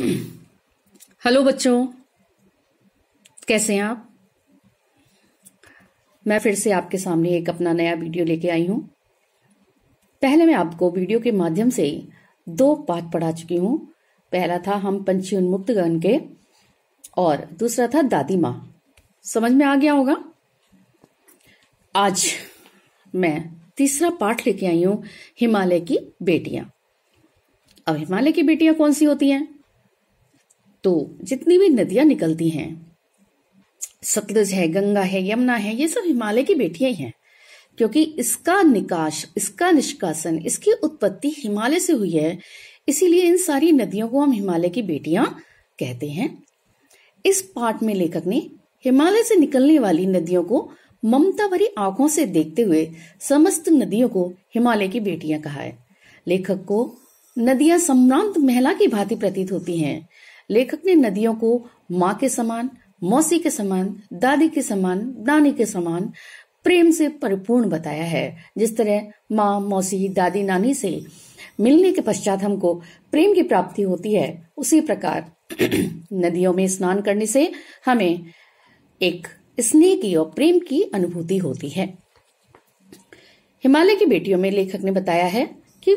hello बच्चों कैसे हैं आप मैं फिर से आपके सामने एक अपना नया वीडियो लेके आई हूं पहले मैं आपको वीडियो के माध्यम से दो पाठ पढ़ा चुकी हूं पहला था हम पंची उन्मुक्त गण के और दूसरा था दादी माँ समझ में आ गया होगा आज मैं तीसरा पाठ लेके आई हूं हिमालय की बेटियां अब हिमालय की बेटियां कौन सी होती हैं तो जितनी भी नदियां निकलती हैं सतलज है गंगा है यमुना है ये सब हिमालय की बेटियां ही हैं क्योंकि इसका निकाश इसका निष्कासन इसकी उत्पत्ति हिमालय से हुई है इसीलिए इन सारी नदियों को हम हिमालय की बेटियां कहते हैं इस पाठ में लेखक ने हिमालय से निकलने वाली नदियों को ममता भरी आंखों से देखते हुए समस्त नदियों को हिमालय की बेटियां कहा है लेखक को नदियां सम्रांत महिला की भांति प्रतीत होती हैं लेखक ने नदियों को माँ के समान मौसी के समान दादी के समान नानी के समान प्रेम से परिपूर्ण बताया है जिस तरह माँ मौसी दादी नानी से मिलने के पश्चात हमको प्रेम की प्राप्ति होती है उसी प्रकार नदियों में स्नान करने से हमें एक स्नेह की और प्रेम की अनुभूति होती है हिमालय की बेटियों में लेखक ने बताया है कि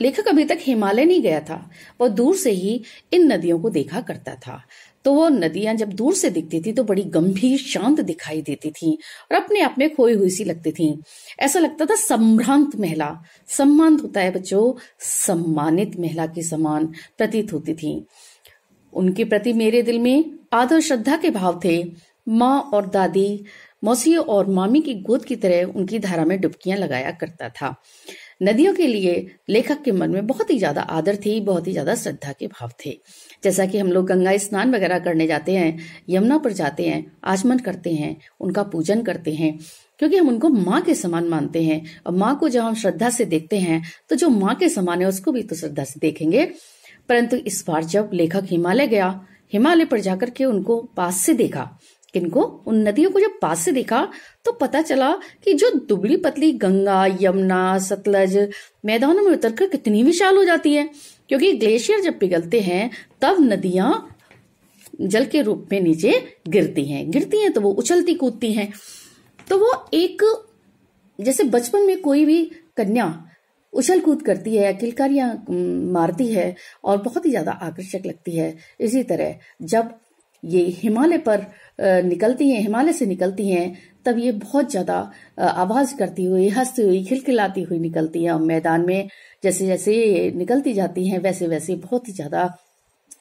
लेखक अभी तक हिमालय नहीं गया था वह दूर से ही इन नदियों को देखा करता था तो वो नदियां जब दूर से दिखती थी तो बड़ी गंभीर शांत दिखाई देती थी और अपने आप में खोई हुई सी लगती थी ऐसा लगता था सम्भ्रांत महिला सम्मान होता है बच्चों सम्मानित महिला के समान प्रतीत होती थी उनके प्रति मेरे दिल में आदर श्रद्धा के भाव थे माँ और दादी मौसी और मामी की गोद की तरह उनकी धारा में डुबकियां लगाया करता था नदियों के लिए लेखक के मन में बहुत ही ज्यादा आदर थी बहुत ही ज्यादा श्रद्धा के भाव थे जैसा कि हम लोग गंगा स्नान वगैरह करने जाते हैं यमुना पर जाते हैं आचमन करते हैं उनका पूजन करते हैं क्योंकि हम उनको माँ के समान मानते हैं और माँ को जब हम श्रद्धा से देखते हैं तो जो माँ के समान है उसको भी तो श्रद्धा से देखेंगे परंतु इस बार जब लेखक हिमालय गया हिमालय पर जाकर के उनको पास से देखा किनको उन नदियों को जब पास से देखा तो पता चला कि जो दुबली पतली गंगा यमुना सतलज मैदानों में उतरकर कितनी विशाल हो जाती है क्योंकि ग्लेशियर जब पिघलते हैं तब नदियां जल के रूप में नीचे गिरती हैं गिरती हैं तो वो उछलती कूदती हैं तो वो एक जैसे बचपन में कोई भी कन्या उछल कूद करती है किलकारियां मारती है और बहुत ही ज्यादा आकर्षक लगती है इसी तरह जब ये हिमालय पर निकलती हैं हिमालय से निकलती हैं तब ये बहुत ज्यादा आवाज करती हुई हंसती हुई खिलखिलाती हुई निकलती हैं और मैदान में जैसे जैसे निकलती जाती हैं वैसे वैसे बहुत ही ज्यादा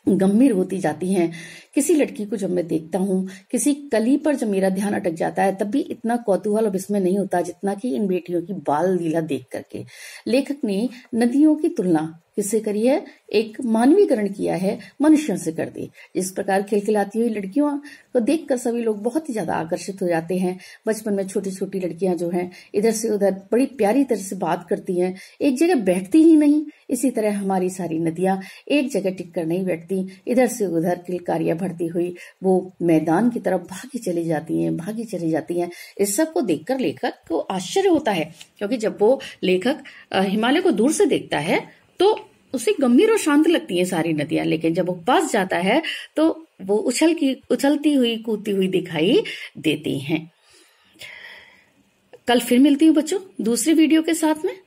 गंभीर होती जाती हैं किसी लड़की को जब मैं देखता हूँ किसी कली पर जब मेरा ध्यान अटक जाता है तब भी इतना कौतूहल अब इसमें नहीं होता जितना कि इन बेटियों की बाल लीला देख करके लेखक ने नदियों की तुलना किससे करी है एक मानवीकरण किया है मनुष्यों से कर दी जिस प्रकार खिलखिलाती हुई लड़कियों को देखकर सभी लोग बहुत ही ज्यादा आकर्षित हो जाते हैं बचपन में छोटी छोटी लड़कियां जो हैं इधर से उधर बड़ी प्यारी तरह से बात करती हैं एक जगह बैठती ही नहीं इसी तरह हमारी सारी नदियां एक जगह टिककर नहीं बैठती इधर से उधर किलकारियां भरती हुई वो मैदान की तरफ भागी चली जाती हैं भागी चली जाती हैं इस सब को देखकर लेखक को आश्चर्य होता है क्योंकि जब वो लेखक हिमालय को दूर से देखता है तो उसे गंभीर और शांत लगती है सारी नदियां लेकिन जब वो पास जाता है तो वो उछल की उछलती हुई कूदती हुई दिखाई देती हैं कल फिर मिलती हूँ बच्चों दूसरी वीडियो के साथ में